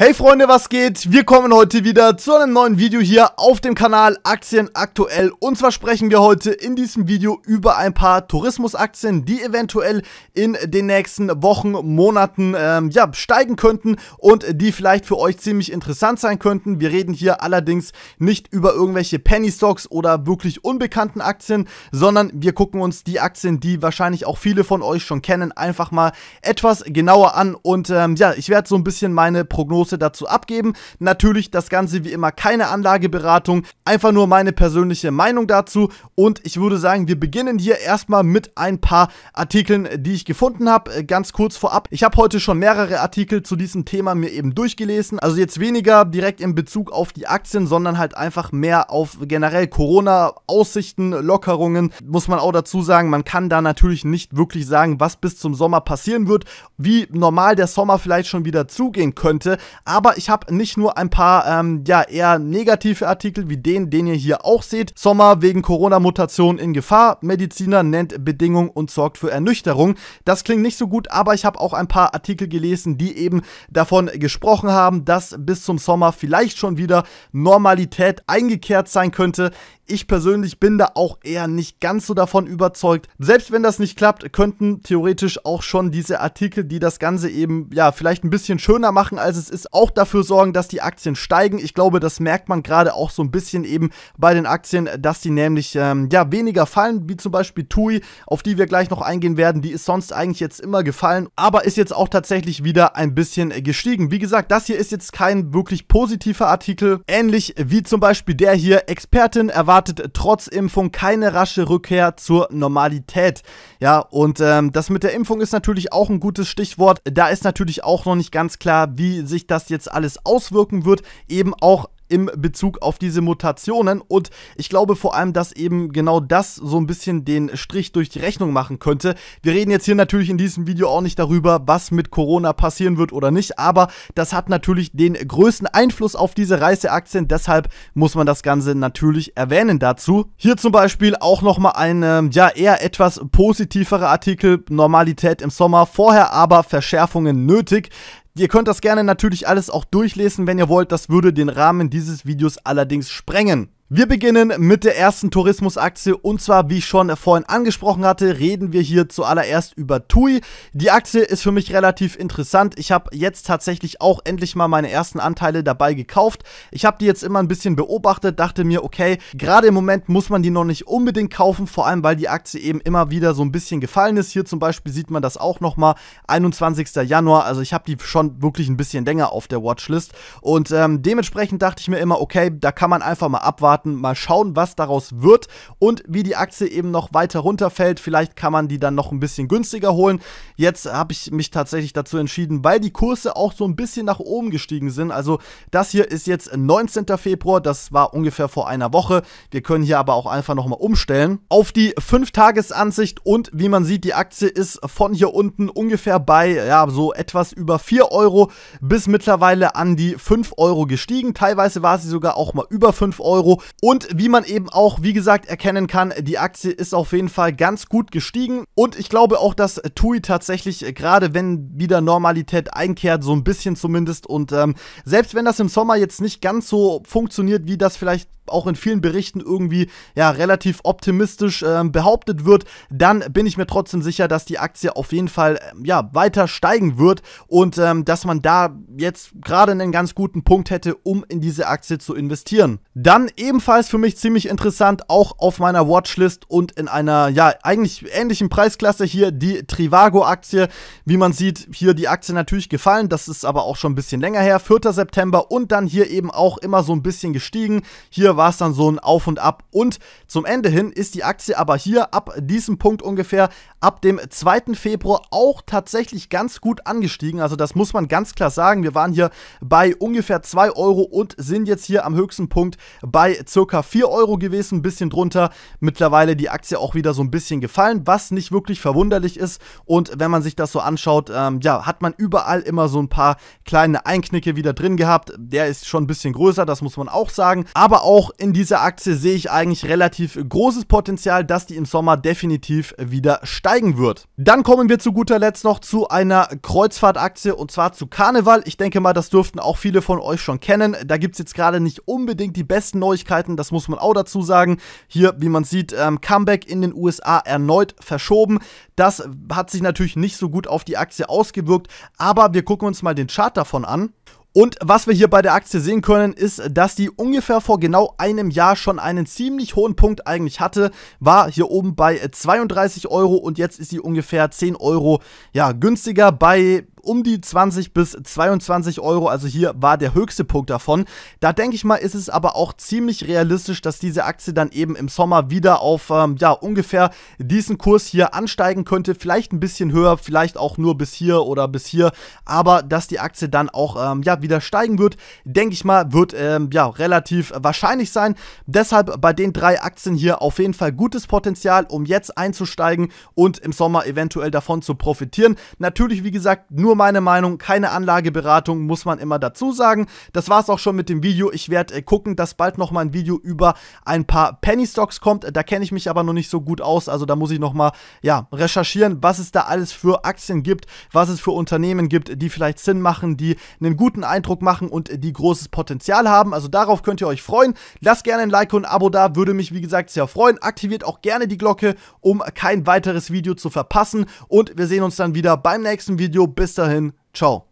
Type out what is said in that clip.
Hey Freunde, was geht? Wir kommen heute wieder zu einem neuen Video hier auf dem Kanal Aktien aktuell. Und zwar sprechen wir heute in diesem Video über ein paar Tourismusaktien, die eventuell in den nächsten Wochen, Monaten ähm, ja, steigen könnten und die vielleicht für euch ziemlich interessant sein könnten. Wir reden hier allerdings nicht über irgendwelche Penny Stocks oder wirklich unbekannten Aktien, sondern wir gucken uns die Aktien, die wahrscheinlich auch viele von euch schon kennen, einfach mal etwas genauer an. Und ähm, ja, ich werde so ein bisschen meine Prognosen Anstoße dazu abgeben. Natürlich das Ganze wie immer keine Anlageberatung, einfach nur meine persönliche Meinung dazu. Und ich würde sagen, wir beginnen hier erstmal mit ein paar Artikeln, die ich gefunden habe. Äh, ganz kurz vorab, ich habe heute schon mehrere Artikel zu diesem Thema mir eben durchgelesen. Also jetzt weniger direkt in Bezug auf die Aktien, sondern halt einfach mehr auf generell Corona, Aussichten, Lockerungen. Muss man auch dazu sagen, man kann da natürlich nicht wirklich sagen, was bis zum Sommer passieren wird, wie normal der Sommer vielleicht schon wieder zugehen könnte. Aber ich habe nicht nur ein paar, ähm, ja, eher negative Artikel wie den, den ihr hier auch seht. Sommer wegen Corona-Mutation in Gefahr. Mediziner nennt Bedingung und sorgt für Ernüchterung. Das klingt nicht so gut, aber ich habe auch ein paar Artikel gelesen, die eben davon gesprochen haben, dass bis zum Sommer vielleicht schon wieder Normalität eingekehrt sein könnte. Ich persönlich bin da auch eher nicht ganz so davon überzeugt. Selbst wenn das nicht klappt, könnten theoretisch auch schon diese Artikel, die das Ganze eben ja vielleicht ein bisschen schöner machen, als es ist, auch dafür sorgen, dass die Aktien steigen. Ich glaube, das merkt man gerade auch so ein bisschen eben bei den Aktien, dass die nämlich ähm, ja weniger fallen, wie zum Beispiel TUI, auf die wir gleich noch eingehen werden. Die ist sonst eigentlich jetzt immer gefallen, aber ist jetzt auch tatsächlich wieder ein bisschen äh, gestiegen. Wie gesagt, das hier ist jetzt kein wirklich positiver Artikel, ähnlich wie zum Beispiel der hier. Expertin erwartet erwartet trotz Impfung keine rasche Rückkehr zur Normalität. Ja, und ähm, das mit der Impfung ist natürlich auch ein gutes Stichwort. Da ist natürlich auch noch nicht ganz klar, wie sich das jetzt alles auswirken wird. Eben auch im Bezug auf diese Mutationen. Und ich glaube vor allem, dass eben genau das so ein bisschen den Strich durch die Rechnung machen könnte. Wir reden jetzt hier natürlich in diesem Video auch nicht darüber, was mit Corona passieren wird oder nicht, aber das hat natürlich den größten Einfluss auf diese Reiseaktien. Deshalb muss man das Ganze natürlich erwähnen dazu. Hier zum Beispiel auch nochmal ein, ähm, ja, eher etwas positiverer Artikel. Normalität im Sommer, vorher aber Verschärfungen nötig. Ihr könnt das gerne natürlich alles auch durchlesen, wenn ihr wollt. Das würde den Rahmen dieses Videos allerdings sprengen. Wir beginnen mit der ersten Tourismusaktie und zwar, wie ich schon vorhin angesprochen hatte, reden wir hier zuallererst über TUI. Die Aktie ist für mich relativ interessant. Ich habe jetzt tatsächlich auch endlich mal meine ersten Anteile dabei gekauft. Ich habe die jetzt immer ein bisschen beobachtet, dachte mir, okay, gerade im Moment muss man die noch nicht unbedingt kaufen, vor allem weil die Aktie eben immer wieder so ein bisschen gefallen ist. Hier zum Beispiel sieht man das auch nochmal, 21. Januar, also ich habe die schon wirklich ein bisschen länger auf der Watchlist und ähm, dementsprechend dachte ich mir immer, okay, da kann man einfach mal abwarten starten. Mal schauen, was daraus wird und wie die Aktie eben noch weiter runterfällt. Vielleicht kann man die dann noch ein bisschen günstiger holen. Jetzt habe ich mich tatsächlich dazu entschieden, weil die Kurse auch so ein bisschen nach oben gestiegen sind. Also das hier ist jetzt 19. Februar, das war ungefähr vor einer Woche. Wir können hier aber auch einfach nochmal umstellen. Auf die 5-Tages-Ansicht und wie man sieht, die Aktie ist von hier unten ungefähr bei ja, so etwas über 4 Euro bis mittlerweile an die 5 Euro gestiegen. Teilweise war sie sogar auch mal über 5 Euro. Und wie man eben auch, wie gesagt, erkennen kann, die Aktie ist auf jeden Fall ganz gut gestiegen. Und ich glaube auch, dass TUI tatsächlich, äh, gerade wenn wieder Normalität einkehrt, so ein bisschen zumindest. Und ähm, selbst wenn das im Sommer jetzt nicht ganz so funktioniert, wie das vielleicht auch in vielen Berichten irgendwie ja relativ optimistisch äh, behauptet wird, dann bin ich mir trotzdem sicher, dass die Aktie auf jeden Fall äh, ja weiter steigen wird und ähm, dass man da jetzt gerade einen ganz guten Punkt hätte, um in diese Aktie zu investieren. Dann ebenfalls für mich ziemlich interessant, auch auf meiner Watchlist und in einer ja eigentlich ähnlichen Preisklasse hier die Trivago-Aktie. Wie man sieht, hier die Aktie natürlich gefallen, das ist aber auch schon ein bisschen länger her, 4. September und dann hier eben auch immer so ein bisschen gestiegen. Hier war es dann so ein Auf und Ab. Und zum Ende hin ist die Aktie aber hier ab diesem Punkt ungefähr, ab dem 2. Februar auch tatsächlich ganz gut angestiegen. Also das muss man ganz klar sagen. Wir waren hier bei ungefähr 2 Euro und sind jetzt hier am höchsten Punkt bei circa 4 Euro gewesen, ein bisschen drunter. Mittlerweile die Aktie auch wieder so ein bisschen gefallen, was nicht wirklich verwunderlich ist. Und wenn man sich das so anschaut, ähm, ja, hat man überall immer so ein paar kleine Einknicke wieder drin gehabt. Der ist schon ein bisschen größer, das muss man auch sagen. Aber auch auch in dieser Aktie sehe ich eigentlich relativ großes Potenzial, dass die im Sommer definitiv wieder steigen wird. Dann kommen wir zu guter Letzt noch zu einer Kreuzfahrtaktie und zwar zu Karneval. Ich denke mal, das dürften auch viele von euch schon kennen. Da gibt es jetzt gerade nicht unbedingt die besten Neuigkeiten, das muss man auch dazu sagen. Hier, wie man sieht, ähm, Comeback in den USA erneut verschoben. Das hat sich natürlich nicht so gut auf die Aktie ausgewirkt, aber wir gucken uns mal den Chart davon an. Und was wir hier bei der Aktie sehen können, ist, dass die ungefähr vor genau einem Jahr schon einen ziemlich hohen Punkt eigentlich hatte, war hier oben bei 32 Euro und jetzt ist sie ungefähr 10 Euro ja, günstiger bei um die 20 bis 22 Euro. Also hier war der höchste Punkt davon. Da denke ich mal, ist es aber auch ziemlich realistisch, dass diese Aktie dann eben im Sommer wieder auf ähm, ja ungefähr diesen Kurs hier ansteigen könnte. Vielleicht ein bisschen höher, vielleicht auch nur bis hier oder bis hier. Aber dass die Aktie dann auch ähm, ja wieder steigen wird, denke ich mal, wird ähm, ja relativ wahrscheinlich sein. Deshalb bei den drei Aktien hier auf jeden Fall gutes Potenzial, um jetzt einzusteigen und im Sommer eventuell davon zu profitieren. Natürlich, wie gesagt, nur meine Meinung, keine Anlageberatung, muss man immer dazu sagen. Das war es auch schon mit dem Video. Ich werde äh, gucken, dass bald nochmal ein Video über ein paar Penny Stocks kommt. Da kenne ich mich aber noch nicht so gut aus, also da muss ich nochmal ja, recherchieren, was es da alles für Aktien gibt, was es für Unternehmen gibt, die vielleicht Sinn machen, die einen guten Eindruck machen und die großes Potenzial haben. Also darauf könnt ihr euch freuen. Lasst gerne ein Like und ein Abo da, würde mich wie gesagt sehr freuen. Aktiviert auch gerne die Glocke, um kein weiteres Video zu verpassen und wir sehen uns dann wieder beim nächsten Video. Bis dahin. dahin, ciao.